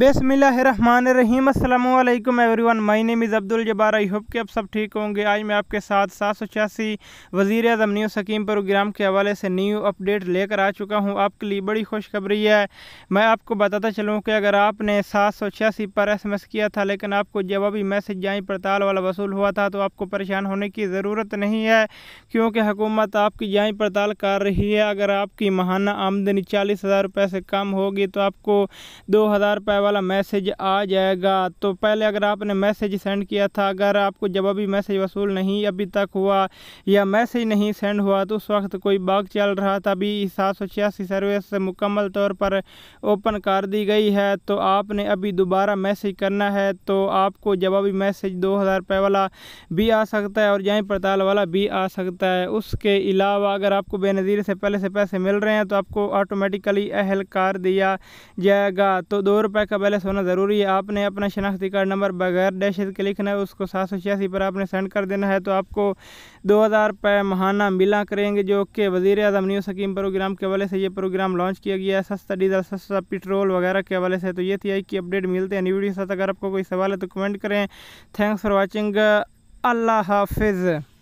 बेसमिल्लाम अल्लाम one my name is Abdul Jabbar I hope के अब सब ठीक होंगे आज मैं आपके साथ सात सौ छियासी वज़ी अजम न्यू सकीम प्रोग्राम के हवाले से न्यू अपडेट लेकर आ चुका हूँ आपके लिए बड़ी खुशखबरी है मैं आपको बताता चलूँ कि अगर आपने सात सौ छियासी पर एस एम एस किया था लेकिन आपको जवाबी मैसेज जाए पड़ताल वाला वसूल हुआ था तो आपको परेशान होने की ज़रूरत नहीं है क्योंकि हुकूमत आपकी जाए पड़ताल कर रही है अगर आपकी माहाना आमदनी चालीस हज़ार रुपये से कम होगी तो आपको दो हज़ार रुपये वाला मैसेज आ जाएगा तो पहले अगर आपने मैसेज सेंड किया था अगर आपको जवाबी मैसेज वसूल नहीं अभी तक हुआ या मैसेज नहीं सेंड हुआ तो उस वक्त कोई बाग चल रहा था अभी सात सौ छियासी सर्विस मुकम्मल तौर पर ओपन कर दी गई है तो आपने अभी दोबारा मैसेज करना है तो आपको जवाबी मैसेज दो हज़ार रुपये वाला भी आ सकता है और जाए पड़ताल वाला भी आ सकता है उसके अलावा अगर आपको बेनज़ीर से पहले से पैसे मिल रहे हैं तो आपको ऑटोमेटिकली अहल कर दिया जाएगा तो दो रुपये का इसका बैलेंस होना ज़रूरी है आपने अपना शनाख्ती कार्ड नंबर बगैर डैश के लिखना है उसको सात सौ छियासी पर आपने सेंड कर देना है तो आपको दो हज़ार रुपये महाना मिला करेंगे जो कि वजीर अजम न्यू सकीम प्रोग्राम के हवाले से ये प्रोग्राम लॉन्च किया गया है सस्ता डीजल सस्ता पेट्रोल वगैरह के हवाले से तो ये थी आई की अपडेट मिलते हैं न्यूडियो वीडियो के साथ अगर आपको कोई सवाल है तो कमेंट करें थैंक्स फॉर वॉचिंग अल्लाह हाफिज़